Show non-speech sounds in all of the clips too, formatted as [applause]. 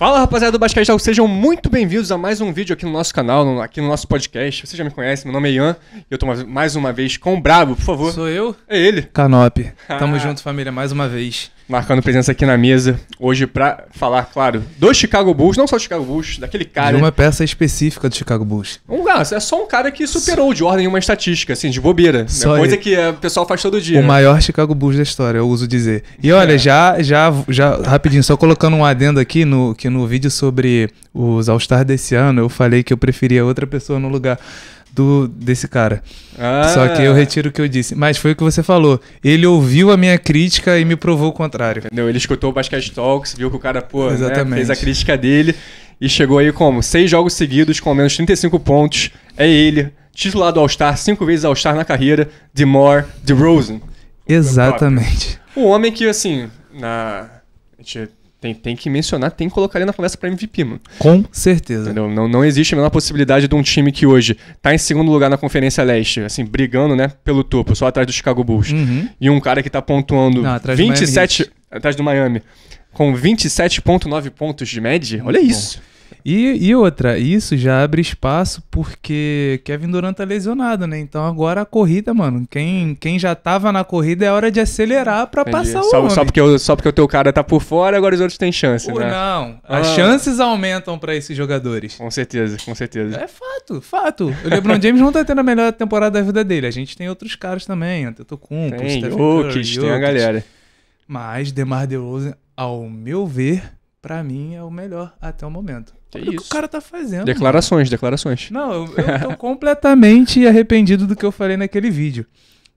Fala rapaziada do Basquete Talk, sejam muito bem-vindos a mais um vídeo aqui no nosso canal, aqui no nosso podcast. Você já me conhece, meu nome é Ian, e eu tô mais uma vez com o Brabo, por favor. Sou eu? É ele. Canop. [laughs] Tamo junto, família, mais uma vez marcando presença aqui na mesa hoje para falar, claro, do Chicago Bulls, não só do Chicago Bulls, daquele cara. De uma peça específica do Chicago Bulls. Um é só um cara que superou de ordem uma estatística, assim, de bobeira. É só coisa ele. que é, o pessoal faz todo dia. O né? maior Chicago Bulls da história, eu uso dizer. E é. olha, é. já, já, já, rapidinho, só colocando um adendo aqui no, que no vídeo sobre os All-Stars desse ano, eu falei que eu preferia outra pessoa no lugar do desse cara. Ah. Só que eu retiro o que eu disse. Mas foi o que você falou. Ele ouviu a minha crítica e me provou o contrário. Entendeu? Ele escutou o Basket Talks, viu que o cara, pô, né, fez a crítica dele e chegou aí como? Seis jogos seguidos com menos 35 pontos. É ele, titulado All-Star, cinco vezes All-Star na carreira, de Rosen. Exatamente. Um homem que, assim, na... a gente tem, tem que mencionar, tem que colocar ele na conversa para MVP, mano. Com certeza. Entendeu? Não, não existe a menor possibilidade de um time que hoje tá em segundo lugar na Conferência Leste, assim, brigando, né, pelo topo, só atrás do Chicago Bulls. Uhum. E um cara que tá pontuando não, atrás 27 do atrás do Miami com 27.9 pontos de média. Olha isso. E, e outra, isso já abre espaço porque Kevin Durant tá lesionado, né? Então agora a corrida, mano, quem, quem já tava na corrida é hora de acelerar para passar o só, Só porque, só porque o teu cara tá por fora, agora os outros têm chance, uh, né? Não, ah. as chances aumentam para esses jogadores. Com certeza, com certeza. É fato, fato. O LeBron James não tá tendo a melhor temporada da vida dele. A gente tem outros caras também, o tem, o tem a galera. Mas DeMar DeRozan, ao meu ver, para mim é o melhor até o momento. Que Olha isso? o que o cara tá fazendo. Declarações, mano. declarações. Não, eu, eu tô [laughs] completamente arrependido do que eu falei naquele vídeo.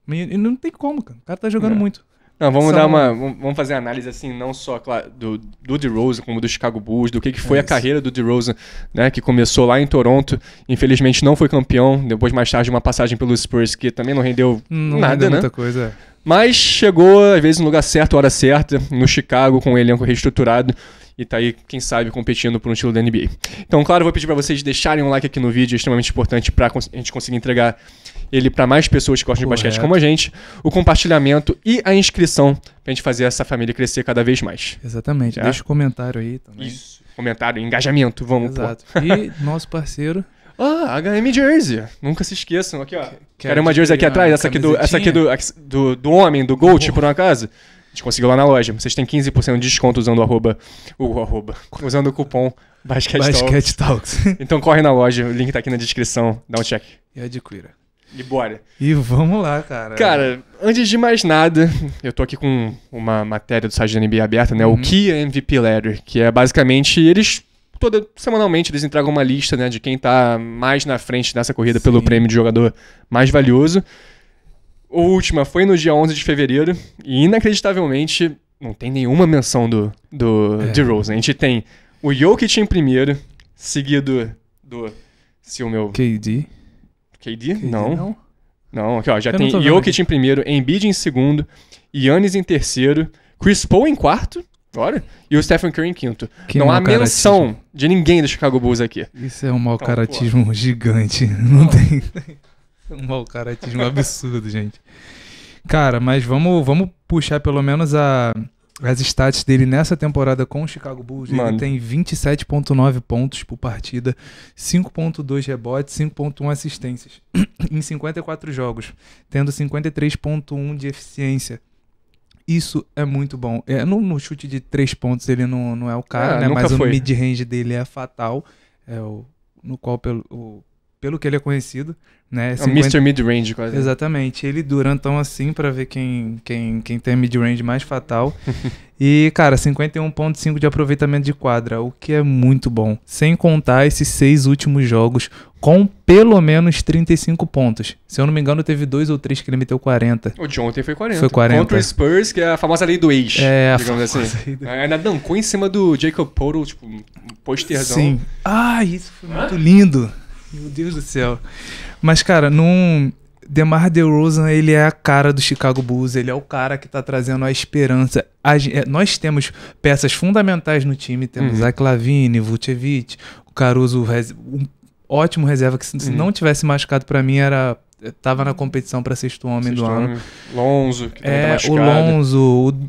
E não tem como, cara. O cara tá jogando é. muito. Não, vamos São... dar é uma. Vamos fazer análise assim, não só claro, do, The Rose, como do Chicago Bulls, do que, que foi é a carreira do Rose, né? Que começou lá em Toronto, infelizmente não foi campeão. Depois, mais tarde, uma passagem pelo Spurs que também não rendeu não nada, rendeu né? Muita coisa. É. Mas chegou, às vezes, no lugar certo, hora certa, no Chicago, com o elenco reestruturado e tá aí, quem sabe, competindo por um estilo da NBA. Então, claro, eu vou pedir para vocês deixarem um like aqui no vídeo, é extremamente importante para a gente conseguir entregar ele para mais pessoas que gostam de basquete como a gente, o compartilhamento e a inscrição pra gente fazer essa família crescer cada vez mais. Exatamente. Tá? Deixa o um comentário aí também. Isso. Comentário, engajamento, vamos. Exato. Pô. E [laughs] nosso parceiro Ah, HM Jersey. Nunca se esqueçam. Aqui, ó. Quero, uma jersey aqui atrás, essa aqui, do, essa aqui do, do, do homem, do Gold, por um acaso gente conseguiu lá na loja. Vocês têm 15% de desconto usando o arroba, o arroba, usando o cupom Basket, Basket Talks. Talks. [laughs] Então corre na loja, o link tá aqui na descrição, dá um check. E adquira. E bora. E vamos lá, cara. Cara, antes de mais nada, eu tô aqui com uma matéria do site da NBA aberta, né? Uhum. O que é MVP Letter, que é basicamente eles toda semanalmente eles entregam uma lista, né, de quem tá mais na frente nessa corrida Sim. pelo prêmio de jogador mais valioso. A última foi no dia 11 de fevereiro e, inacreditavelmente, não tem nenhuma menção do, do é. DeRozan. A gente tem o Jokic em primeiro, seguido do... Se o meu... KD? KD? KD não. não. Não, aqui ó, já Eu tem Jokic em primeiro, Embiid em segundo, Yannis em terceiro, Chris Paul em quarto, Olha. E o Stephen Curry em quinto. Que não há menção de ninguém do Chicago Bulls aqui. Isso é um mau então, caratismo gigante. Não, [laughs] não tem. [laughs] Um mal caratismo absurdo, gente. Cara, mas vamos, vamos puxar pelo menos a, as stats dele nessa temporada com o Chicago Bulls. Mano. Ele tem 27,9 pontos por partida, 5,2 rebotes, 5,1 assistências [clears throat] em 54 jogos, tendo 53,1 de eficiência. Isso é muito bom. É, no, no, chute de 3 pontos ele não, não é o cara, é, né? mas foi. o mid-range dele é fatal. É o, no qual pelo, o, pelo que ele é conhecido, né? É 50... Mr. Midrange, quase. Exatamente. Ele durantão assim para ver quem, quem, quem tem midrange mais fatal. [laughs] e, cara, 51.5 de aproveitamento de quadra, o que é muito bom. Sem contar esses seis últimos jogos com pelo menos 35 pontos. Se eu não me engano, teve dois ou três que ele meteu 40. O de ontem foi 40. Foi 40. Contra o Spurs, que é a famosa lei do ex, é, a famosa. assim. Do... É, ainda dancou em cima do Jacob Portal, tipo, um posterzão. Sim. Ah, isso foi Hã? muito lindo. Meu Deus do céu. Mas, cara, num. DeMar DeRozan, ele é a cara do Chicago Bulls, ele é o cara que tá trazendo a esperança. A, é, nós temos peças fundamentais no time, temos uhum. Zach Lavine, Vucevic, o Caruso, um ótimo reserva que se, uhum. se não tivesse machucado para mim era eh, tava na competição para sexto homem sexto do ano. Homem. Lonzo, que tá é, tá machucado. o Lonzo,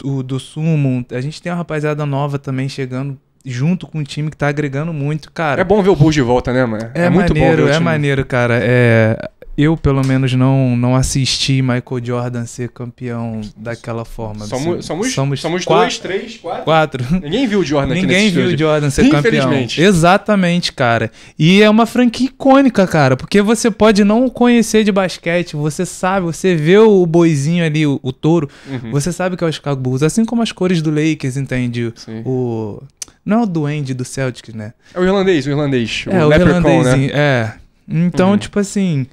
o, o do Sumo, a gente tem uma rapaziada nova também chegando junto com um time que tá agregando muito, cara. É bom ver o Bulls de volta, né, mano? É, é muito maneiro, bom ver o é time. É maneiro, cara. É, eu pelo menos não, não assisti Michael Jordan ser campeão daquela forma. Somos, assim. somos, somos, somos quatro, dois, três, quatro. quatro. Ninguém viu o Jordan Ninguém viu o Jordan ser campeão. Exatamente, cara. E é uma franquia icônica, cara, porque você pode não conhecer de basquete, você sabe, você vê o boizinho ali, o, o touro, uhum. você sabe que é o Chicago Bulls, assim como as cores do Lakers, entende? Sim. O não é o duende do Celtics, né? É o irlandês, o irlandês. É, o, o irlandês, né? é. Então, uhum. tipo assim,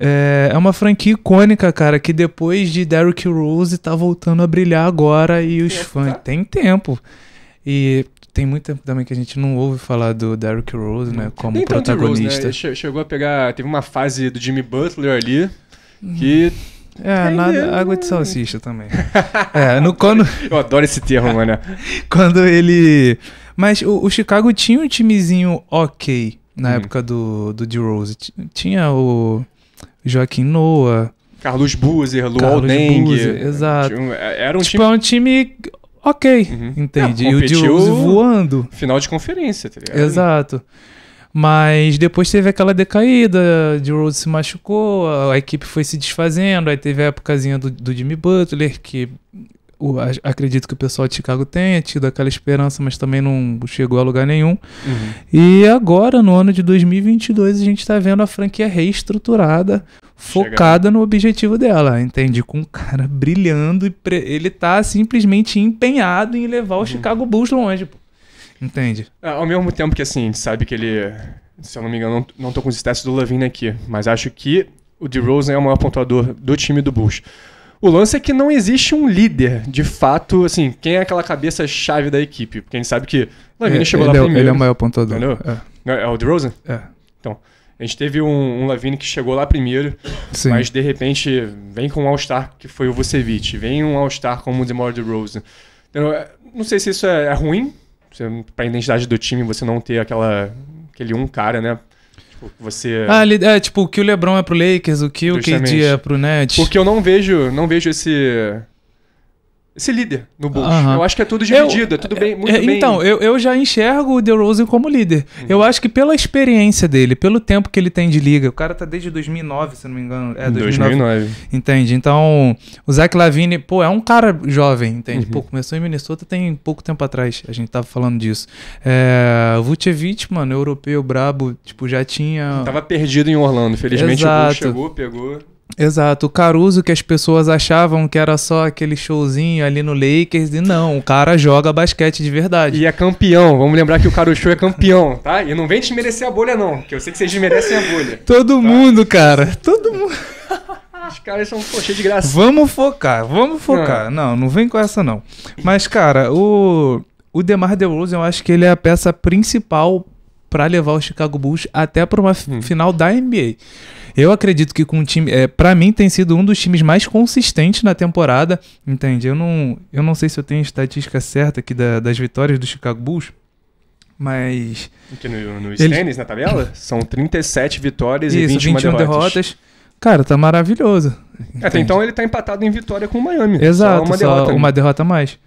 é, é, uma franquia icônica, cara, que depois de Derrick Rose tá voltando a brilhar agora e os Eita. fãs. Tem tempo. E tem muito tempo também que a gente não ouve falar do Derrick Rose, né? Como protagonista. Rose, né? Chegou a pegar. Teve uma fase do Jimmy Butler ali que. É, nada, água de salsicha também. [laughs] é, no, [laughs] quando... Eu adoro esse termo, mano. [laughs] quando ele. Mas o, o, Chicago tinha um timezinho ok na hum. época do, do D-Rose. Tinha o. Joaquim Noah. Carlos Buzer, Luol Deng. Exato. É, era um tipo, time... é um time ok, uhum. entende? É, e o Diogo voando. Final de conferência, tá ligado? Exato. Mas depois teve aquela decaída, de Rose se machucou, a equipe foi se desfazendo, aí teve a épocazinha do, do Jimmy Butler, que o, a, acredito que o pessoal de Chicago tenha tido aquela esperança, mas também não chegou a lugar nenhum. Uhum. E agora, no ano de 2022, a gente está vendo a franquia reestruturada, focada Chega. no objetivo dela, entende? Com um cara brilhando e ele tá simplesmente empenhado em levar o uhum. Chicago Bulls longe, pô. entende? É, ao mesmo tempo que, assim, a gente sabe que ele... Se eu não me engano, não, não tô com os testes do Lavine aqui, mas acho que o DeRozan é o maior pontuador do time do Bulls. O lance é que não existe um líder, de fato, assim, quem é aquela cabeça-chave da equipe? Porque a gente sabe que Lavini é, chegou lá é, primeiro. Ele é o maior pontuador. Entendeu? É, é o DeRozan? É. Então, a gente teve um, um Lavini que chegou lá primeiro, Sim. mas de repente vem com um All-Star que foi o Vucevic, vem um All-Star como o DeMar DeRozan. Então, é, não sei se isso é, é ruim, para a identidade do time você não ter aquela, aquele um cara, né? Tipo, você. É- ah, é, tipo, o que o LeBron é pro Lakers, o que o KD é pro Nets. Porque eu não vejo, não vejo esse esse líder no Bulls. Uhum. Eu acho que é tudo dividido, eu, é tudo bem, muito então, bem. Então, eu, eu já enxergo o DeRozan como líder. Uhum. Eu acho que pela experiência dele, pelo tempo que ele tem de liga, o cara tá desde 2009, se não me engano. É, 2009. 2009. Entende? Então, o Zach Lavine, pô, é um cara jovem, entende? Uhum. Pô, começou em Minnesota tem pouco tempo atrás, a gente tava falando disso. É, Vucevic, mano, europeu, brabo, tipo, já tinha... Tava perdido em Orlando, felizmente Exato. o Bulls chegou, pegou... Exato, o Caruso que as pessoas achavam que era só aquele showzinho ali no Lakers, e não, o cara joga basquete de verdade. E é campeão, vamos lembrar que o Caruso é campeão, tá? E não vem desmerecer a bolha não, que eu sei que vocês desmerecem a bolha. Todo tá? mundo, cara, todo mundo. Os caras são poxa, de graça. Vamos focar, vamos focar. Não. não, não vem com essa não. Mas cara, o o DeMar DeRozan, eu acho que ele é a peça principal para levar o Chicago Bulls até para uma hum. final da NBA. Eu acredito que com o time, é, para mim tem sido um dos times mais consistentes na temporada, entende? Eu não, eu não sei se eu tenho a estatística certa aqui da, das vitórias do Chicago Bulls, mas que no, no Stannis, na tabela são 37 vitórias Isso, e 21, 21 derrotas. derrotas. Cara, tá maravilhoso. Até então ele tá empatado em vitória com o Miami. Exato, só uma, só derrota, uma derrota a mais.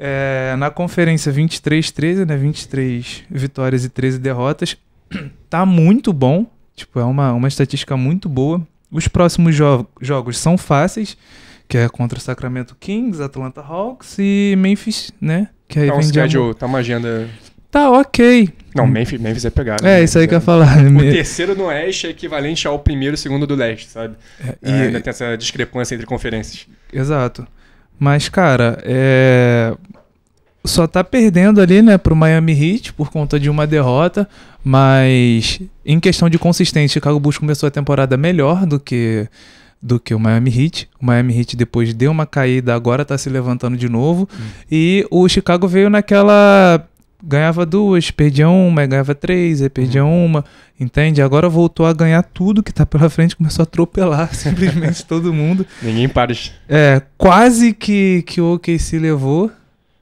É, na conferência 23-13, né? 23 vitórias e 13 derrotas. [clears throat] Tá muito bom. Tipo, é uma, uma estatística muito boa. Os próximos jo jogos são fáceis, que é contra o Sacramento Kings, Atlanta Hawks e Memphis, né? Que aí tá um schedule, tá uma agenda... Tá ok. Não, Memphis, Memphis é pegar. É, né? É, isso aí que eu ia é. falar. Né? O terceiro no Oeste é equivalente ao primeiro e segundo do Leste, sabe? É, e... Ainda tem essa discrepância entre conferências. Exato. Mas, cara, é... só tá perdendo ali, né, pro Miami Heat por conta de uma derrota. Mas em questão de consistência, o Chicago Bulls começou a temporada melhor do que do que o Miami Heat. O Miami Heat depois deu uma caída, agora tá se levantando de novo. Hum. E o Chicago veio naquela ganhava duas, perdia uma, ganhava três, aí perdia uhum. uma, entende? Agora voltou a ganhar tudo que tá pela frente, começou a atropelar [laughs] simplesmente todo mundo. Ninguém para. É, quase que, que o OKC levou,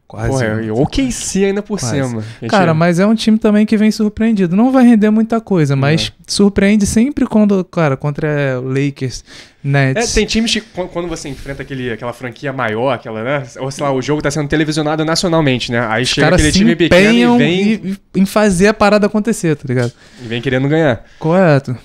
Quase. Porra, é, né? se ainda por Quase. cima. Cara, é- mas é um time também que vem surpreendido. Não vai render muita coisa, é. mas é. surpreende sempre quando, cara, contra Lakers, Nets. É, tem times que quando você enfrenta aquele, aquela franquia maior, aquela, né? Ou sei lá, o jogo tá sendo televisionado nacionalmente, né? Aí chega aquele time pequeno e vem. E, em fazer a parada acontecer, tá ligado? E vem querendo ganhar. Correto.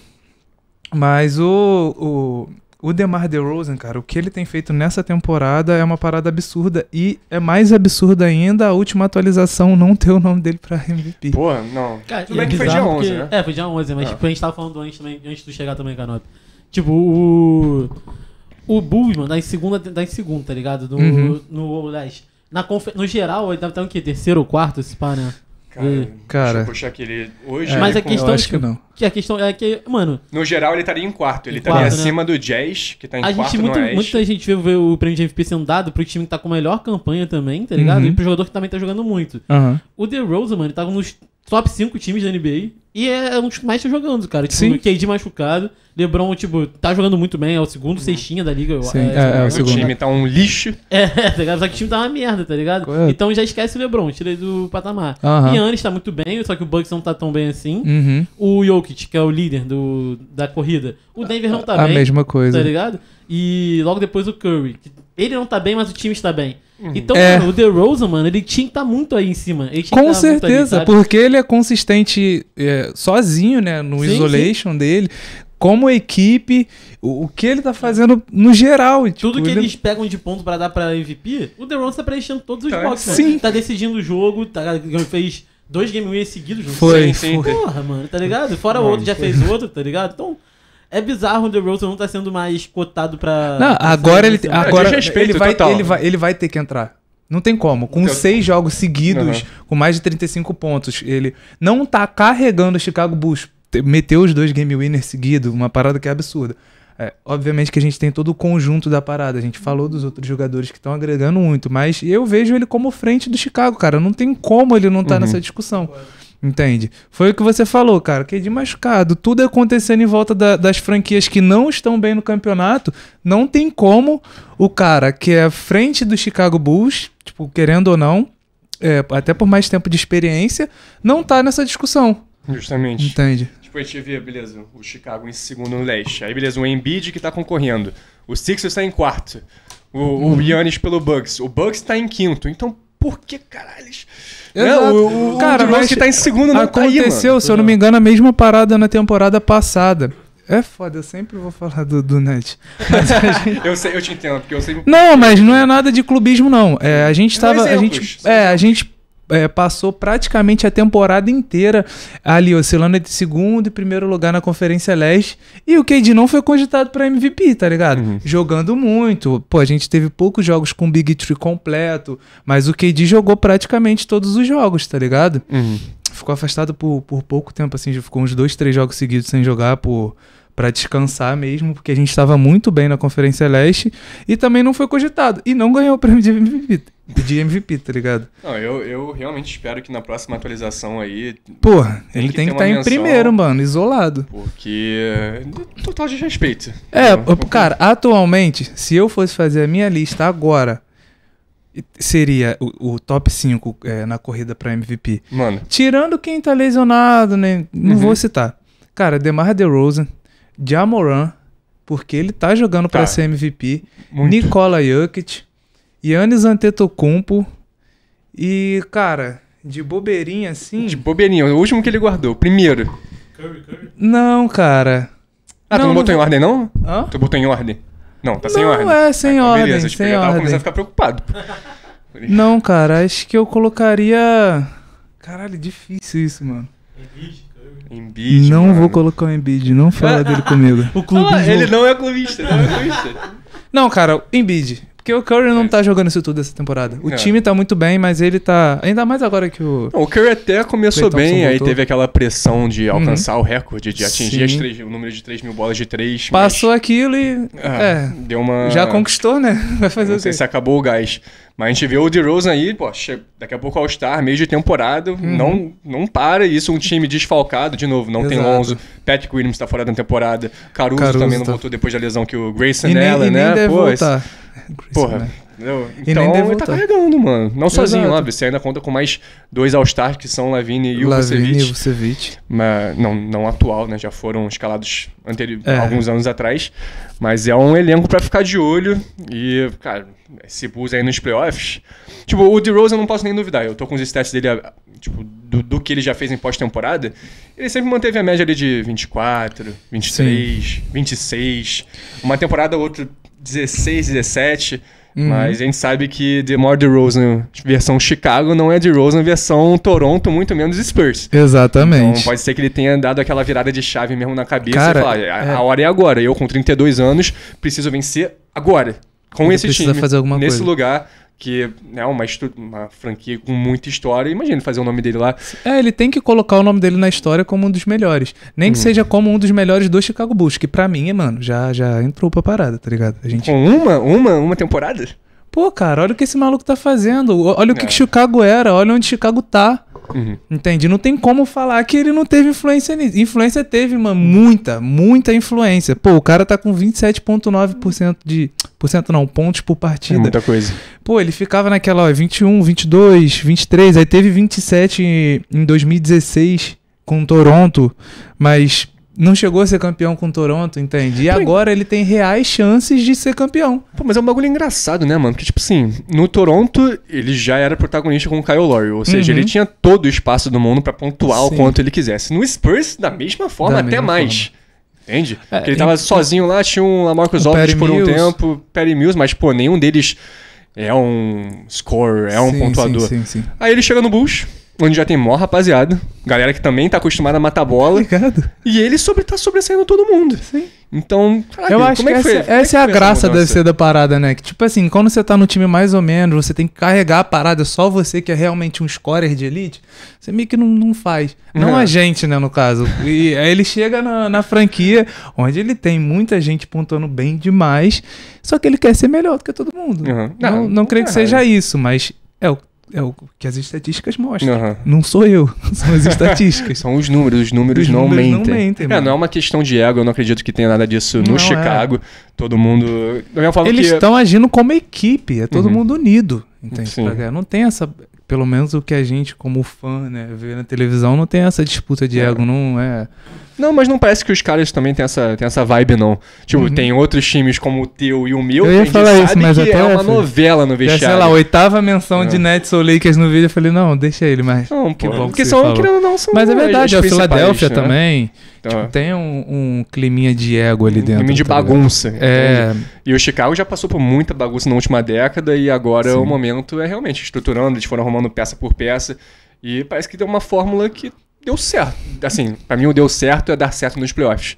Mas o, o o DeMar DeRozan, cara, o que ele tem feito nessa temporada é uma parada absurda e é mais absurda ainda a última atualização não ter o nome dele pra MVP. Pô, não. Cara, Tudo bem é que foi dia 11, porque, né? É, foi dia 11, mas é. tipo, a gente tava falando antes também, antes de chegar também, Canop. Tipo, o o Bulls, mano, das segunda, das segunda, tá, tá ligado? No, uhum. no, no, no, no geral, ele deve estar o quê? Terceiro ou quarto, esse pá, né? Cara, e, hum, cara. Deixa eu puxar aquele hoje. É, mas a questão, acho que não. Que a questão é que, mano. No geral, ele estaria em quarto. Ele estaria né? acima do Jazz, que tá em a quarto. É gente, muito, muita gente vê o prêmio de MVP sendo dado pro time que tá com a melhor campanha também, tá ligado? Uhum. E pro jogador que também tá jogando muito. Uhum. O The Rose, mano, ele tava nos top 5 times da NBA. E é um dos que mais tá jogando, cara. Tipo, Sim. KD machucado. Lebron, tipo, tá jogando muito bem. É o segundo uhum. cestinha da liga. Sim, é, é, é o, segundo. time tá um lixo. [laughs] É, tá ligado? Só que o time tá uma merda, tá ligado? É? Então já esquece o Lebron, tira ele do patamar. Uhum. Yannis tá muito bem, só que o Bucks não tá tão bem assim. Uhum. O Jokic, que é o líder do, da corrida. O Denver não tá a, bem. A mesma coisa. Tá ligado? E logo depois o Curry. Ele não tá bem, mas o time está bem. Uhum. Então, é... mano, o DeRozan, mano, ele tinha que estar tá muito aí em cima. Com certeza, ali, porque ele é consistente é, sozinho, né? No sim, isolation sim. dele como equipe, o, que ele tá fazendo no geral. Tipo, Tudo que ele... eles pegam de ponto para dar pra MVP, o DeRozan tá preenchendo todos os tá, boxes. Sim. Mano. Tá decidindo o jogo, tá, fez dois game wins seguidos. Foi, sim, sim. Porra, mano, tá ligado? Fora o outro, já fez outro, tá ligado? Então... É bizarro o DeRozan não tá sendo mais cotado pra... Não, agora ele, agora, ele, vai, ele, vai, ele vai ter que entrar. Não tem como. Com então, seis jogos seguidos, uhum. com mais de 35 pontos, ele não tá carregando o Chicago Bulls. Meteu os dois game winners seguidos, uma parada que é absurda. É, obviamente que a gente tem todo o conjunto da parada. A gente falou dos outros jogadores que estão agregando muito, mas eu vejo ele como frente do Chicago, cara. Não tem como ele não estar tá uhum. nessa discussão. Claro. Entende? Foi o que você falou, cara. Que é de machucado. Tudo acontecendo em volta da, das franquias que não estão bem no campeonato. Não tem como o cara que é à frente do Chicago Bulls, tipo, querendo ou não, é, até por mais tempo de experiência, não tá nessa discussão. Justamente. Entende? Tipo, a gente vê, beleza, o Chicago em segundo no leste. Aí, beleza, o Embiid que tá concorrendo. O Sixers está em quarto. O, uhum. o Giannis pelo Bucks. O Bucks tá em quinto. Então, por que caralhos? Né, Exato. É, o, o, cara, o que tá em segundo não tá Aconteceu, tá se eu não me engano, a mesma parada na temporada passada. É foda, eu sempre vou falar do, do Net. [laughs] Gente... eu, sei, eu te entendo, porque eu sempre. Não, mas não é nada de clubismo, não. É, a gente tava. A gente, é, a gente é, passou praticamente a temporada inteira ali oscilando entre segundo e primeiro lugar na Conferência Leste. E o KD não foi cogitado para MVP, tá ligado? Uhum. Jogando muito. Pô, a gente teve poucos jogos com Big Tree completo, mas o KD jogou praticamente todos os jogos, tá ligado? Uhum. Ficou afastado por, por pouco tempo, assim, ficou uns dois, três jogos seguidos sem jogar por para descansar mesmo, porque a gente estava muito bem na Conferência Leste e também não foi cogitado. E não ganhou o prêmio de MVP, de MVP tá ligado? Não, eu, eu realmente espero que na próxima atualização aí. Porra, ele tem que estar tá em primeiro, mano, isolado. Porque. Total de respeito. É, então, cara, atualmente, se eu fosse fazer a minha lista agora seria o, o, top 5 é, na corrida para MVP. Mano. Tirando quem tá lesionado, né? Não uhum. vou citar. Cara, DeMar DeRozan, Jamoran, porque ele tá jogando para ser tá. MVP, muito. Nikola Jokic, Yannis Antetokounmpo e, cara, de bobeirinha assim... De bobeirinha, o último que ele guardou, primeiro. Curry, Curry. Não, cara... Ah, não, tu não botou não... em ordem, não? Hã? Tu botou em ordem? Não, tá não, sem ordem. Não, é sem ah, ordem, beleza, sem eu ordem. começando a ficar preocupado. [laughs] não, cara, acho que eu colocaria... Caralho, difícil isso, mano. Embiid? Embiid. Não mano. vou colocar o Embiid, não fala [laughs] dele comigo. o clube. Ah, ele não é clubista, não é clubista. [laughs] não, cara, Embiid. Porque o Curry não é. tá jogando isso tudo essa temporada. O é. time tá muito bem, mas ele tá. Ainda mais agora que o. Não, o Curry até começou bem, voltou. aí teve aquela pressão de uhum. alcançar uhum. o recorde, de atingir três, o número de 3 mil bolas de 3. Passou mas... aquilo e. É, é. Deu uma. Já conquistou, né? [laughs] Vai fazer não o quê? Se acabou o gás. Mas a gente vê o DeRozan aí, pô, daqui a pouco All-Star, meio de temporada, uhum. não, não para isso, um time desfalcado, de novo, não Exato. tem Lonzo, Patrick Williams tá fora da temporada, Caruso, Caruso também tá... não voltou depois da lesão que o Grayson e Allen, nem, e né? deve pô, voltar. Esse... Porra, né? Entendeu? Então ele tá, tá carregando, mano. Não sozinho, óbvio. Você ainda conta com mais dois All-Stars que são Lavine e o Lavini e Vucevic. Mas, não, não atual, né? Já foram escalados é. alguns anos atrás. Mas é um elenco para ficar de olho. E, cara, se Bulls aí nos playoffs. Tipo, o Rose eu não posso nem duvidar. Eu tô com os stats dele, tipo, do, do que ele já fez em pós-temporada. Ele sempre manteve a média ali de 24, 23, Sim. 26. Uma temporada, outra 16, 17. Uhum. Mas a gente sabe que more the The DeRozan versão Chicago não é DeRozan versão Toronto, muito menos Spurs. Exatamente. Então pode ser que ele tenha dado aquela virada de chave mesmo na cabeça Cara, e falar, a, é... a hora é agora. Eu com 32 anos preciso vencer agora com Ele esse time, fazer alguma nesse coisa. lugar que é uma, uma, franquia com muita história. Imagina fazer o nome dele lá. É, ele tem que colocar o nome dele na história como um dos melhores. Nem hum. que seja como um dos melhores do Chicago Bulls, que pra mim, mano, já, já entrou pra parada, tá ligado? A gente... Com uma? Uma? Uma temporada? Pô, cara, olha o que esse maluco tá fazendo. Olha o que, é. que Chicago era, olha onde Chicago tá. Uhum. Entende? Não tem como falar que ele não teve influência nisso. Influência teve, mano, muita, muita influência. Pô, o cara tá com 27,9% de. Por cento não, pontos por partida. É muita coisa. Pô, ele ficava naquela, ó, 21, 22, 23, aí teve 27 em 2016 com Toronto, mas não chegou a ser campeão com Toronto, entende? E agora ele tem reais chances de ser campeão. Pô, mas é um bagulho engraçado, né, mano? Porque, tipo assim, no Toronto ele já era protagonista com o Kyle Lowry, ou seja, uhum. ele tinha todo o espaço do mundo para pontuar Sim. o quanto ele quisesse. No Spurs, da mesma forma, da até mesma mais. Forma. Entende? É, ele tava e... Então, sozinho lá, tinha um Lamarcus Aldridge por Mills. um tempo, Perry Mills, mas, pô, nenhum deles é um scorer, é um sim, pontuador. Sim, sim, Aí ele chega no Bush onde já tem mó rapaziada, galera que também tá acostumada a matar bola. Obrigado. Tá e ele sobre, tá sobressaindo todo mundo. Sim. Então, eu acho é que, é que essa, essa é, é a graça deve ser da parada, né? Que tipo assim, quando você tá no time mais ou menos, você tem que carregar a parada, só você que é realmente um scorer de elite, você meio que não, não faz. Não é. a gente, né, no caso. E aí ele chega na, na franquia, onde ele tem muita gente pontuando bem demais, só que ele quer ser melhor do que todo mundo. Uhum. Não, não, não creio que é. seja isso, mas é o é o que as estatísticas mostram. Uhum. Não sou eu, [laughs] são as estatísticas. [laughs] são os números, os números, os não, números mentem. não mentem. É, não é uma questão de ego, eu não acredito que tenha nada disso no não, é. Chicago. É. Todo mundo. eu Eles que... estão agindo como equipe, é todo uhum. mundo unido. Entende? É, não tem essa. Pelo menos o que a gente, como fã, né, vê na televisão, não tem essa disputa de é. ego, não é. Não, mas não parece que os caras também têm essa, têm essa vibe, não. Tipo, uhum. tem outros times como o teu e o meu. Eu ia falar isso, mas até é uma novela no vestiário. Sei lá, oitava menção de é. Nets ou Lakers no vídeo, eu falei, não, deixa ele, mas... Não, pô, porque são, querendo não, são... Mas é verdade, é a Filadélfia né? também... Então, tipo, tem um, um, climinha de ego ali dentro. Um climinha de tá bagunça. É... E o Chicago já passou por muita bagunça na última década e agora Sim. o momento é realmente estruturando, eles foram arrumando peça por peça. E parece que tem uma fórmula que deu certo. Assim, pra mim o deu certo é dar certo nos playoffs.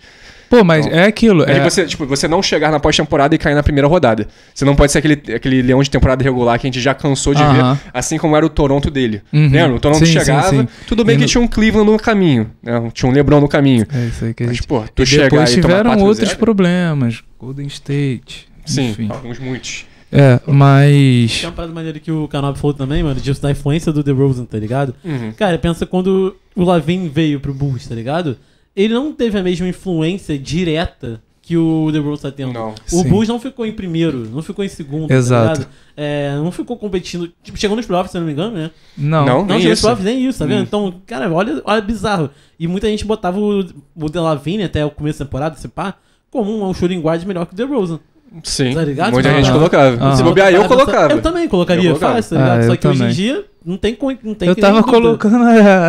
Pô, mas então, é aquilo. É... Você, tipo, você não chegar na pós-temporada e cair na primeira rodada. Você não pode ser aquele, aquele leão de temporada regular que a gente já cansou de uh -huh. ver, assim como era o Toronto dele. Uhum. Lembra? O Toronto sim, chegava. Sim, sim. Tudo bem e que no... tinha um Cleveland no caminho, né? Tinha um LeBron no caminho. É isso aí que a gente... Mas, pô, tu e chegar depois tiveram outros é problemas. Golden State. Sim, enfim. alguns muitos. É, mas. É uma parada maneira que o Canal falou também, mano, disso da influência do The Rosen, tá ligado? Uhum. Cara, pensa quando o Lavin veio pro Bulls, tá ligado? Ele não teve a mesma influência direta que o The Bulls tá tendo. Não. O Sim. Bulls não ficou em primeiro, não ficou em segundo, tá Exato. Tá é, não ficou competindo. Tipo, chegou nos playoffs, se não me engano, né? Não, não, não chegou nos playoffs nem isso, tá vendo? Hum. Então, cara, olha, olha bizarro. E muita gente botava o, o Delavine né, até o começo da temporada, se pá, como um, um shooting guard melhor que o The Rosen. Sim. Tá ligado? Muita ah, gente colocava. Ah, Se bobear, eu colocava. Eu também colocaria eu colocava. fácil, tá ligado? Ah, Só que também. hoje em dia não tem como. Não tem eu tava colocando.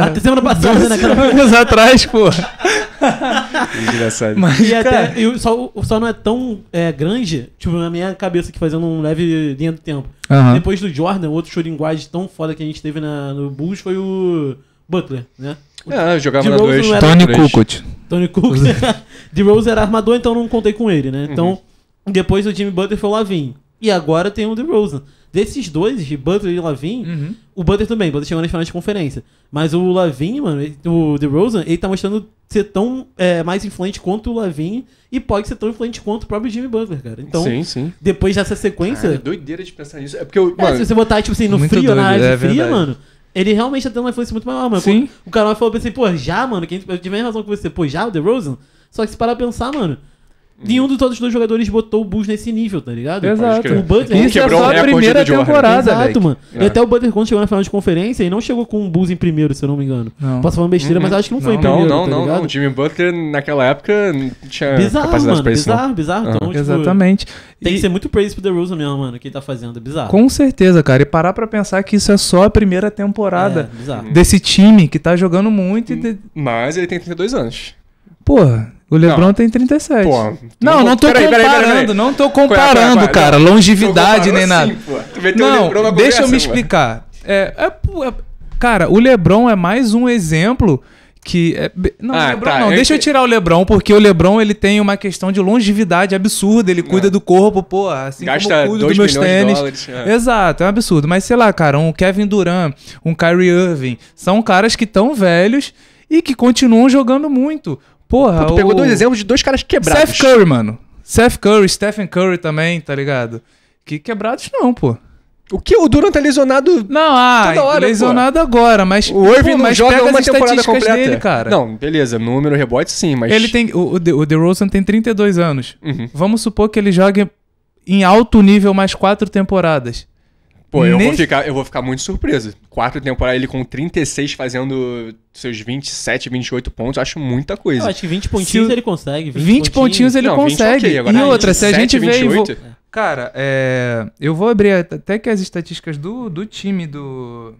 Até [laughs] semana passada, né? anos atrás, pô. Engraçado. Mas, e até, o só, só não é tão é, grande, tipo, na minha cabeça, que fazendo um leve linha do tempo. Uhum. Depois do Jordan, outro show de linguagem tão foda que a gente teve na, no Bulls foi o Butler, né? É, jogava de na 2. Tony Kukoc. Tony Kukoc. [laughs] de Rose era armador, então não contei com ele, né? Uhum. Então. Uhum. Depois o Jimmy Butler foi o Lavin. E agora tem o DeRozan. Desses dois, de Butler e Lavin, uhum. o Butler também, o Butler chegou nas finais de conferência. Mas o Lavin, mano, o DeRozan, ele tá mostrando ser tão é, mais influente quanto o Lavin e pode ser tão influente quanto o próprio Jimmy Butler, cara. Então, sim, sim. depois dessa sequência... Cara, é doideira de pensar nisso. É porque eu, é, mano, é, se você botar, tipo assim, no frio, doido, na área é fria, verdade. mano... Ele realmente tá tendo uma influência muito maior, mano. Sim. O, o cara falou pra você, pô, já, mano, quem, tiver tive razão com você, pô, já o DeRozan? Só que se parar pra pensar, mano, Nenhum de todos os dois jogadores botou o Bulls nesse nível, tá ligado? Exato. O Butler Isso é só a primeira temporada, Exato, mano. E até o Butler quando chegou na final de conferência e não chegou com o Bulls em primeiro, se eu não me engano. Não. Posso falar besteira, mas uhum. acho que não foi em primeiro, Não, tá não, não. O Jimmy Butler naquela época tinha bizarro, capacidade mano, Bizarro, bizarro. Então, tipo, Exatamente. Tem que ser muito praise pro The Rose, mesmo, mano, que ele tá fazendo. É bizarro. Com certeza, cara. E parar pra pensar que isso é só a primeira temporada é, desse time que tá jogando muito. Uhum. Mas ele tem 32 anos. Porra, o LeBron tem 37. Pô, não, não, não tô peraí, comparando, peraí, peraí, não tô comparando, cara. longevidade assim, nem nada. não, deixa eu me explicar. É, é, é, cara, o LeBron é mais um exemplo que é... não, ah, Lebron, tá. não. deixa eu tirar o LeBron porque o LeBron ele tem uma questão de longevidade absurda, ele cuida é. do corpo, pô, assim Gasta como dos meus tênis. É. Exato, é um absurdo, mas sei lá, cara, um Kevin Durant, um Kyrie Irving, são caras que estão velhos e que continuam jogando muito. Porra, Pô, tu pegou o... dois exemplos de dois caras quebrados. Seth Curry, mano. Seth Curry, Stephen Curry também, tá ligado? Que quebrados não, pô. O que? O Durant tá lesionado Não, ah, toda hora, lesionado pô. agora, mas... O Irving pô, não mas joga uma temporada completa. Dele, cara. Não, beleza, número, rebote sim, mas... Ele tem... O, o DeRozan tem 32 anos. Uhum. Vamos supor que ele jogue em alto nível mais quatro temporadas. Pô, eu, Nesse... vou ficar, eu vou ficar muito surpreso. Quatro temporadas, ele com 36 fazendo seus 27, 28 pontos, acho muita coisa. Eu acho que 20 pontinhos se... ele consegue. 20, 20 pontinhos, pontinhos ele não, consegue. 20, okay, e é outra, 27, se a gente 28... vê... Vou... Cara, é... eu vou abrir até que as estatísticas do, do time do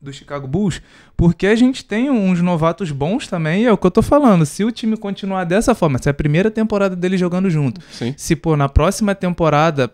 do Chicago Bulls, porque a gente tem uns novatos bons também, é o que eu tô falando. Se o time continuar dessa forma, se é a primeira temporada dele jogando junto, Sim. se pô, na próxima temporada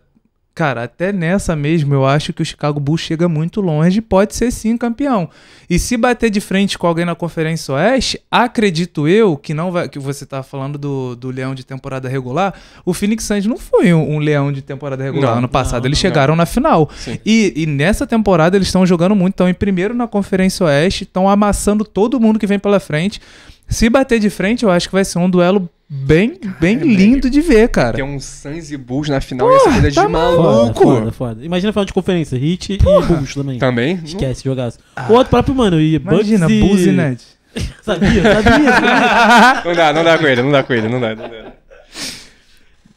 Cara, até nessa mesmo eu acho que o Chicago Bulls chega muito longe, pode ser sim campeão. E se bater de frente com alguém na Conferência Oeste, acredito eu que não vai, que você tá falando do, do leão de temporada regular, o Phoenix Suns não foi um, um leão de temporada regular não, ano passado, não, eles chegaram não. na final. E, e, nessa temporada eles estão jogando muito, estão em primeiro na Conferência Oeste, estão amassando todo mundo que vem pela frente. Se bater de frente, eu acho que vai ser um duelo bem, bem Ai, lindo velho. de ver, cara. Tem um Suns e Bulls na final Porra, e essa coisa tá de maluco. Foda, foda, foda. Imagina a final de conferência, Hit e Bulls também. Também? Esquece, jogar jogaço. Ah. O outro próprio, mano, e Imagina, Bugs Bulls e Net. [laughs] sabia, sabia. [laughs] não dá, não dá com ele, não dá com ele, não dá. Não dá.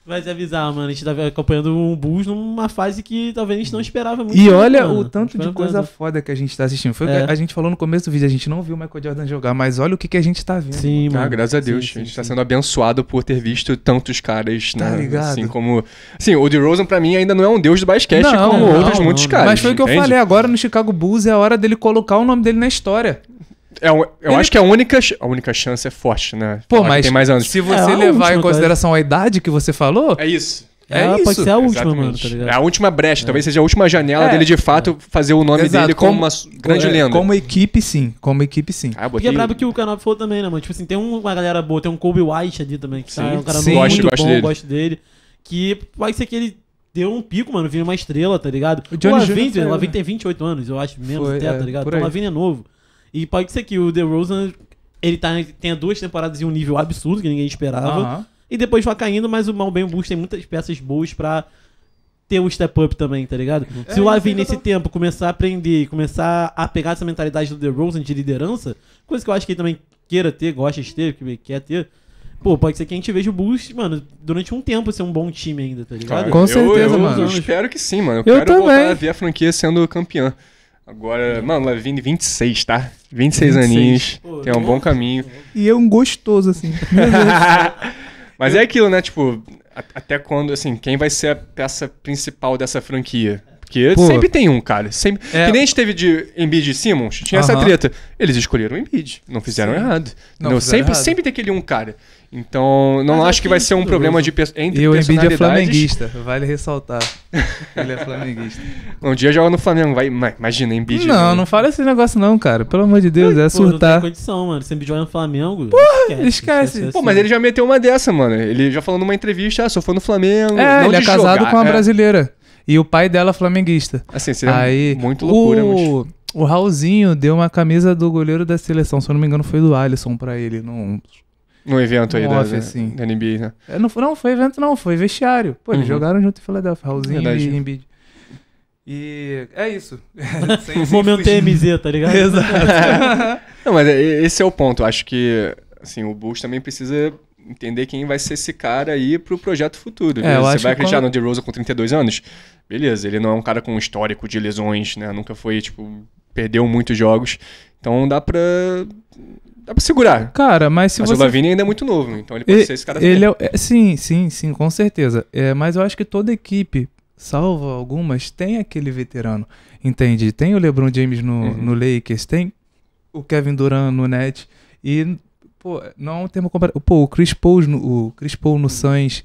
Mas é bizarro, mano. A gente estava tá acompanhando um Bulls numa fase que talvez a gente não esperava muito. E muito, olha mano. o tanto de coisa tanto. foda que a gente tá assistindo. Foi é. o que é. a gente falou no começo do vídeo. A gente não viu o Michael Jordan jogar, mas olha o que, que a gente tá vendo. Sim, mano. Ah, graças a Deus. Sim, sim, a gente tá sim. tá sendo abençoado por ter visto tantos caras, tá né? Assim ligado? Assim como. Sim, o DeRozan pra mim ainda não é um deus do basquete não, como não, outros não, muitos caras. Mas foi o que eu falei agora no Chicago Bulls. É a hora dele colocar o nome dele na história. É, eu ele... acho que a única, a única chance é forte, né? Pô, mas tem mais anos. se você é levar última, em consideração a idade que você falou... É isso. É, é isso. Pode ser a última, mano, tá É a última brecha, é. talvez seja a última janela é. dele de fato é. fazer o nome Exato. dele como, uma grande é, lenda. Como equipe, sim. Como equipe, sim. Ah, botei... E é brabo que o canal falou também, né, mano? Tipo assim, tem uma galera boa, tem um Kobe White ali também, que tá, sim. tá um cara sim. muito gosto, bom, gosto dele. gosto dele. Que pode ser que ele deu um pico, mano, vira uma estrela, tá ligado? O Johnny Lavin, né? Lavin tem 28 anos, eu acho, menos Foi, até, é, tá ligado? Então, Lavin é novo. E pode ser que o DeRozan, ele tá, tenha duas temporadas em um nível absurdo que ninguém esperava. E depois vá caindo, mas o Malbem Boost tem muitas peças boas pra ter o um step up também, tá ligado? É, se o Lavin nesse tô... tempo começar a aprender e começar a pegar essa mentalidade do DeRozan de liderança, coisa que eu acho que ele também queira ter, gosta de ter, que quer ter, pô, pode ser que a gente veja o Boost mano, durante um tempo ser um bom time ainda, tá ligado? Cara, Com eu, certeza, eu, mano. Eu espero que sim, mano. Eu, eu quero também. voltar a ver a franquia sendo campeã. Agora, mano, Levine 26, tá? 26, 26. aninhos. Pô, tem um né? bom caminho. E é um gostoso, assim. [laughs] Mas é aquilo, né? Tipo, até quando, assim, quem vai ser a peça principal dessa franquia? Porque Pô. sempre tem um, cara. Sempre... É. Que nem a gente teve de Embiid e Simmons, tinha uh -huh. essa treta. Eles escolheram o Embiid, não fizeram Sim. errado. Não, não fizeram sempre, errado. sempre tem aquele um cara. Então, não Mas é acho que vai ser um problema de entre E o Embiid é flamenguista, vale ressaltar. [laughs] Ele é flamenguista. um dia joga no Flamengo, vai, imagina, Embiid. Não, né? não fala esse negócio não, cara. Pelo amor de Deus, é, é pô, surtar. Não tem condição, mano. Se Embiid joga no Flamengo, Porra, esquece. esquece. esquece. Pô, mas ele já meteu uma dessa, mano. Ele já falou numa entrevista, ah, só foi no Flamengo. É, não ele é casado jogar, com uma é. brasileira. E o pai dela é flamenguista. Assim, seria Aí, muito loucura. O... Mas... o Raulzinho deu uma camisa do goleiro da seleção, se eu não me engano foi do Alisson pra ele, não... No evento aí um da, assim. da NBA, né? É, não, não, foi evento não, foi vestiário. Pô, uhum. eles jogaram junto em Philadelphia Raulzinho Verdade. e Embiid. E é isso. [laughs] sem, sem [laughs] Momento TMZ, tá ligado? [laughs] Exato. não, mas esse é o ponto. Acho que assim, o Bulls também precisa entender quem vai ser esse cara aí pro projeto futuro. É, né? você vai acreditar como... no DeRozan com 32 anos? Beleza, ele não é um cara com histórico de lesões, né? Nunca foi, tipo, perdeu muitos jogos. Então dá pra dá pra segurar. Cara, mas se mas você... o Lavini ainda é muito novo, então ele pode ele, ser esse cara ele é, é, Sim, sim, sim, com certeza. É, mas eu acho que toda equipe, salvo algumas, tem aquele veterano. Entende? Tem o LeBron James no, uhum. no Lakers, tem o Kevin Durant no Nets e pô, não tem uma comparação. Pô, o Chris Paul no, o Chris Paul no uhum. Suns,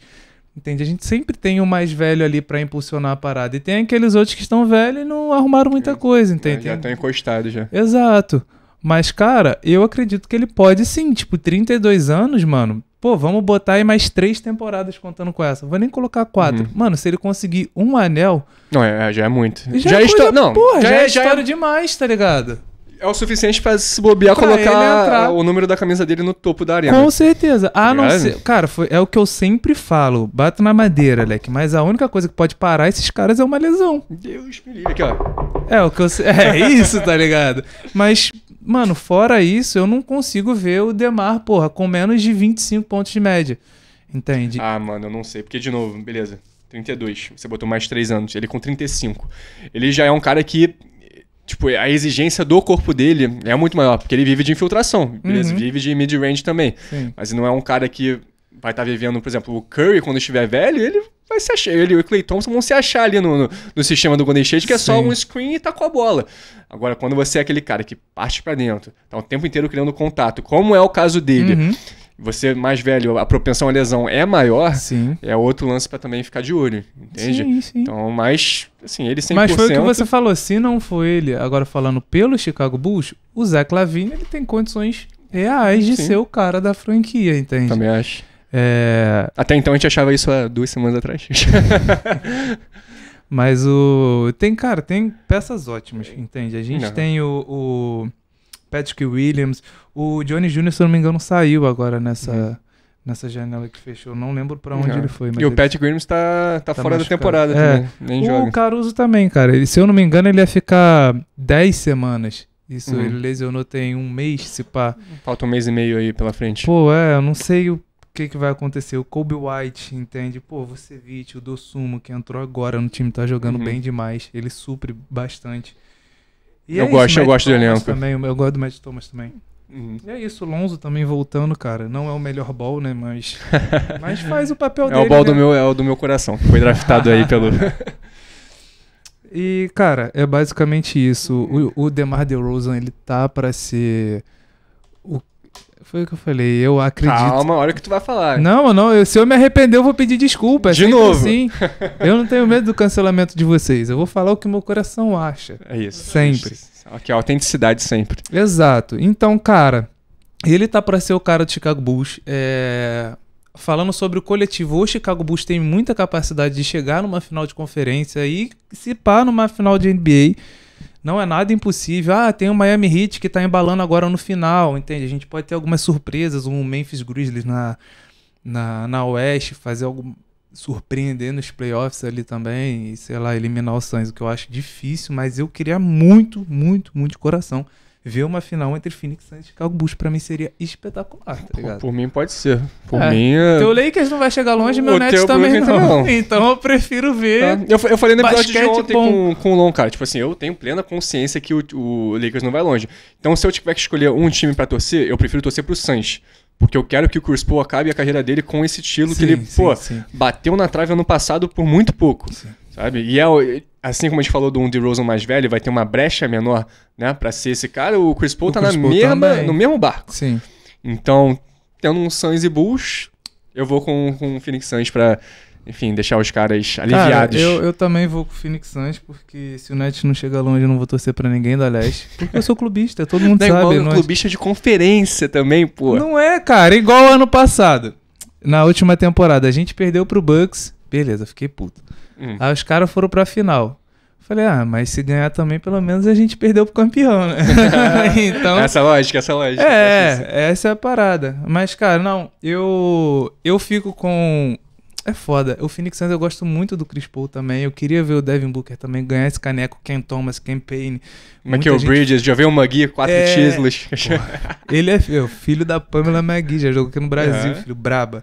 entende? A gente sempre tem o mais velho ali para impulsionar a parada. E tem aqueles outros que estão velhos e não arrumaram muita é, coisa, é, entende? Já estão encostados já. Exato. Mas, cara, eu acredito que ele pode sim. Tipo, 32 anos, mano. Pô, vamos botar aí mais três temporadas contando com essa. Vou nem colocar quatro. Uhum. Mano, se ele conseguir um anel. Não, é, é já é muito. Já, já é história. É não, porra, já, já é, é, é história é... demais, tá ligado? É o suficiente pra se bobear pra colocar o número da camisa dele no topo da arena. Com certeza. A não ser. Cara, foi, é o que eu sempre falo. Bato na madeira, Leque. Mas a única coisa que pode parar esses caras é uma lesão. Deus me livre. Aqui, ó. É o que eu. [laughs] É isso, tá ligado? Mas, Mano, fora isso, eu não consigo ver o Demar, porra, com menos de 25 pontos de média. Entende? Ah, mano, eu não sei. Porque, de novo, beleza. 32. Você botou mais 3 anos. Ele com 35. Ele já é um cara que. Tipo, a exigência do corpo dele é muito maior, porque ele vive de infiltração, beleza? Uhum. Vive de mid-range também. Sim. Mas não é um cara que vai estar tá vivendo, por exemplo, o Curry quando estiver velho, ele vai se achar. Ele e o Clay Thompson vão se achar ali no, no, no sistema do Golden State, que é só um screen e tá com a bola. Agora, quando você é aquele cara que parte para dentro, tá o tempo inteiro criando contato, como é o caso dele. Uhum. Você é mais velho, a propensão à lesão é maior, sim. é outro lance para também ficar de olho, entende? Sim, sim. Então, mas, assim, ele 100%... Mas foi o que você falou, se não foi ele, agora falando pelo Chicago Bulls, o Zach Lavine, ele tem condições reais de sim. ser o cara da franquia, entende? Também acho. É... Até então a gente achava isso há duas semanas atrás. [laughs] Mas o. Tem, cara, tem peças ótimas, entende? A gente não. tem o, o, Patrick Williams, o Johnny Jr., se eu não me engano, saiu agora nessa. Uhum. Nessa janela que fechou, não lembro para onde uhum. ele foi. e o Patrick Williams tá, tá, tá fora machucado. da temporada é. também. Nem o joga. Caruso também, cara. Ele, se eu não me engano, ele ia ficar 10 semanas. Isso, uhum. ele lesionou tem um mês, se pá. Falta um mês e meio aí pela frente. Pô, é, eu não sei o que, que vai acontecer? O Kobe White, entende? Pô, você Vite, o Dossumo, que entrou agora no time, tá jogando uhum. bem demais. Ele supre bastante. E eu é gosto, isso, eu gosto do elenco. Também, eu gosto do Matt Thomas também. Uhum. E é isso, o Lonzo também voltando, cara. Não é o melhor ball, né? Mas, [laughs] mas faz o papel é dele. O ball né? do meu, é o do meu coração, que foi draftado aí pelo. [laughs] e, cara, é basicamente isso. O, o DeMar DeRozan, ele tá para ser. Foi o que eu falei, eu acredito. Calma, olha o que tu vai falar. Não, não, eu, se eu me arrepender, eu vou pedir desculpa. É de novo. Assim. [laughs] eu não tenho medo do cancelamento de vocês. Eu vou falar o que meu coração acha. É isso. Sempre. Aqui, é autenticidade sempre. Exato. Então, cara, ele tá para ser o cara do Chicago Bulls. É... Falando sobre o coletivo, o Chicago Bulls tem muita capacidade de chegar numa final de conferência e se pá numa final de NBA não é nada impossível. Ah, tem o Miami Heat que está embalando agora no final, entende? A gente pode ter algumas surpresas, um Memphis Grizzlies na, na, na Oeste, fazer algo surpreender nos playoffs ali também e, sei lá, eliminar o Suns, o que eu acho difícil, mas eu queria muito, muito, muito coração ver uma final entre Phoenix Suns e Chicago Bulls para mim seria espetacular, tá ligado? Por, por mim pode ser. Por é. mim. É... Teu Lakers não vai chegar longe, meu Nets também não. não. [laughs] Então eu prefiro ver. Tá. Eu, eu falei no episódio de ontem com, com o Long, cara. Tipo assim, eu tenho plena consciência que o, o Lakers não vai longe. Então se eu tiver que escolher um time para torcer, eu prefiro torcer pro Suns. Porque eu quero que o Chris Paul acabe a carreira dele com esse estilo sim, que ele, sim, pô, sim. bateu na trave ano passado por muito pouco. Sim. Sabe? E é, assim como a gente falou do um rosen mais velho, vai ter uma brecha menor, né, para ser esse cara, o Chris Paul o tá Chris na Paul mesma, no mesmo barco. Sim. Então, tendo um Suns e Bulls, eu vou com, com o Phoenix Suns para enfim, deixar os caras aliviados. Cara, eu, eu também vou com o Phoenix Suns, porque se o Nets não chega longe, eu não vou torcer para ninguém da Leste. Porque eu sou clubista, todo mundo não, sabe. Igual nós... clubista de conferência também, pô. Não é, cara, igual ano passado. Na última temporada, a gente perdeu pro Bucks. Beleza, fiquei puto. Hum. Aí os caras foram pra final. Falei, ah, mas se ganhar também, pelo menos a gente perdeu pro campeão, né? [laughs] [laughs] então, essa lógica, essa lógica. É, essa é a parada. Mas, cara, não, eu, eu fico com. É foda. O Phoenix Suns eu gosto muito do Chris Paul também. Eu queria ver o Devin Booker também ganhar esse caneco, Ken Thomas, Ken Payne. Michael é é gente... Bridges, já veio o Magui, quatro é... títulos. Ele é filho, é filho da Pamela Magui, já jogou aqui no Brasil, é. filho braba.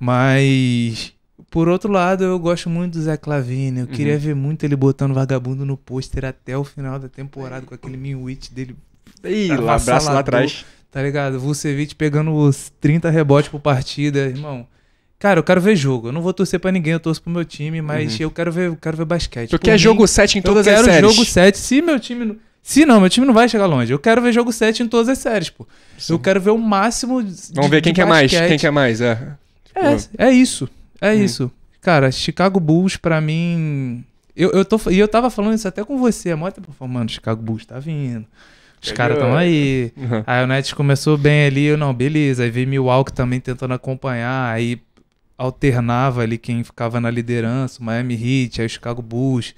Mas por outro lado, eu gosto muito do Zé Clavini. Eu uhum. queria ver muito ele botando vagabundo no pôster até o final da temporada com aquele Minwit dele. Ih, lá, abraço lá atrás. Tá ligado? Vucevic pegando os 30 rebotes por partida, irmão. Cara, eu quero ver jogo. Eu não vou torcer para ninguém, eu torço pro meu time, mas uhum. eu quero ver, eu quero ver basquete. Tu quer mim, jogo 7 em todas as séries? Eu quero jogo 7. Se meu time não... Se não, meu time não vai chegar longe. Eu quero ver jogo 7 em todas as séries, pô. Sim. Eu quero ver o máximo de, Vamos ver quem quer é mais, quem quer é mais, é. É, tipo, é isso. É hum. isso. Cara, Chicago Bulls, para mim. Eu, eu tô, e eu tava falando isso até com você. A moto tá performando, Chicago Bulls tá vindo. Os caras estão aí. Uhum. [laughs] Aí o Nets começou bem ali, eu não, beleza. Aí veio Milwaukee também tentando acompanhar, aí alternava ali quem ficava na liderança, Miami Heat, aí o Chicago Bulls.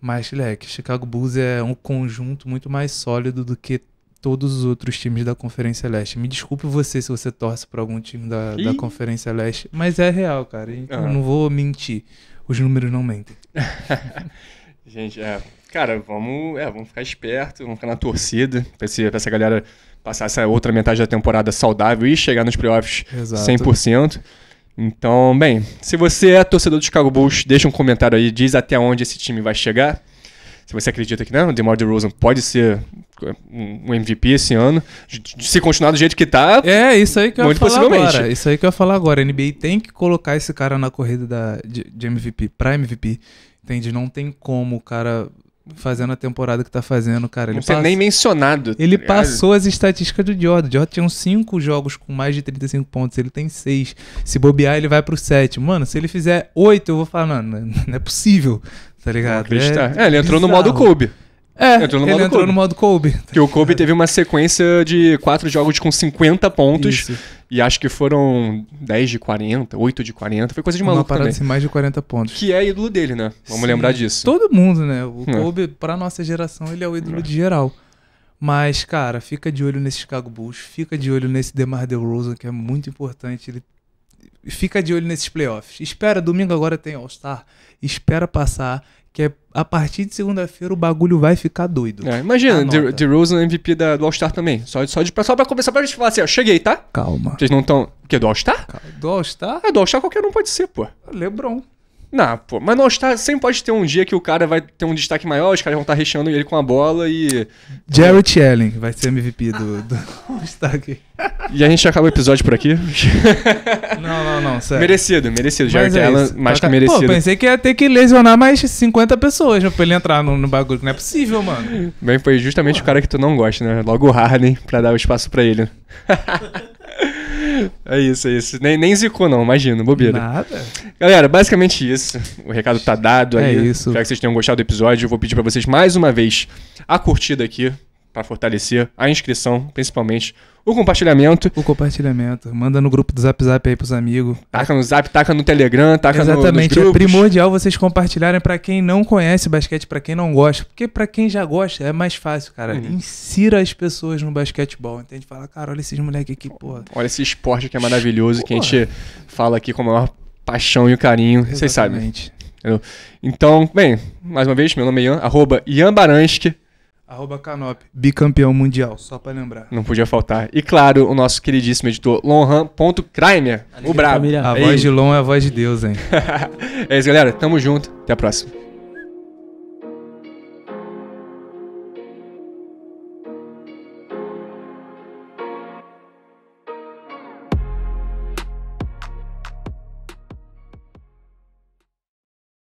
Mas, leque, Chicago Bulls é um conjunto muito mais sólido do que todos os outros times da Conferência Leste. Me desculpe você se você torce para algum time da, da, Conferência Leste, mas é real, cara. Então ah. não vou mentir. Os números não mentem. [laughs] Gente, é, cara, vamos, é, vamos ficar esperto, vamos ficar na torcida para essa galera passar essa outra metade da temporada saudável e chegar nos playoffs Exato. 100%. Então, bem, se você é torcedor do Chicago Bulls, deixa um comentário aí, diz até onde esse time vai chegar. Se você acredita que não, né, o DeMar DeRozan pode ser um MVP esse ano, se continuar do jeito que tá. É, isso aí que eu ia falar agora. Isso aí que eu ia falar agora. A NBA tem que colocar esse cara na corrida da, de, de MVP pra MVP. Entende? Não tem como o cara fazendo a temporada que tá fazendo, cara. Ele Não passa... nem mencionado. Tá ele tá passou as estatísticas do Jordan. O Jordan tinha uns 5 jogos com mais de 35 pontos, ele tem 6. Se bobear, ele vai pro 7. Mano, se ele fizer 8, eu vou falar, não, não é possível. Tá ligado? É, é, ele entrou bizarro. no modo Kobe. É, entrou no ele modo entrou Kobe. no modo Kobe. Tá que o Kobe teve uma sequência de quatro jogos com 50 pontos. Isso. E acho que foram 10 de 40, 8 de 40. Foi coisa de maluco Uma parada Assim, mais de 40 pontos. Que é ídolo dele, né? Vamos Sim, lembrar disso. Todo mundo, né? O é. Kobe, pra nossa geração, ele é o ídolo é. de geral. Mas, cara, fica de olho nesse Chicago Bulls. Fica de olho nesse DeMar DeRozan, que é muito importante. Ele fica de olho nesses playoffs. Espera, domingo agora tem All-Star. Espera passar, que é, a partir de segunda-feira o bagulho vai ficar doido. É, imagina, The, Rose no MVP da, do All-Star também. Só, só, de, só pra começar, pra gente falar assim, ó, cheguei, tá? Calma. Vocês não estão... O quê? Do All-Star? Do All-Star? É, do All-Star qualquer um pode ser, pô. Lebron. Não, pô, mas não está, sempre pode ter um dia que o cara vai ter um destaque maior, os caras vão estar tá recheando ele com a bola e. Jarrett Allen vai ser MVP do, do [laughs] destaque. E a gente acaba o episódio por aqui. Não, não, não, [laughs] sério. Merecido, merecido. Jarrett é Allen, mais tá, que tá. merecido. Pô, pensei que ia ter que lesionar mais 50 pessoas né, pra ele entrar no, no bagulho, não é possível, mano. Bem, foi justamente pô. o cara que tu não gosta, né? Logo o Harden, pra dar o espaço pra ele. [laughs] É isso, é isso. Nem, nem zicou, não, imagina, bobeira. Nada. Galera, basicamente isso. O recado tá dado é aí. É isso. Espero que vocês tenham gostado do episódio. Eu vou pedir para vocês mais uma vez a curtida aqui para fortalecer a inscrição, principalmente o compartilhamento. O compartilhamento. Manda no grupo do Zap Zap aí pros amigos. Taca no Zap, taca no Telegram, taca Exatamente. no Exatamente. É primordial vocês compartilharem para quem não conhece basquete, para quem não gosta. Porque para quem já gosta é mais fácil, cara. Uhum. Insira as pessoas no basquetebol, entende? Fala, cara, olha esses moleques aqui, porra. Olha esse esporte que é maravilhoso, porra. que a gente fala aqui com a maior paixão e o carinho. Exatamente. Vocês sabem. Entendeu? Então, bem, mais uma vez, meu nome é Ian, arroba Ian Baranski Arroba Canop, bicampeão mundial, só para lembrar. Não podia faltar. E claro, o nosso queridíssimo editor, Lonhan.Crimer, o brabo. A é voz de Lon é a voz de Deus, hein? [laughs] é isso, galera. Tamo junto. Até a próxima.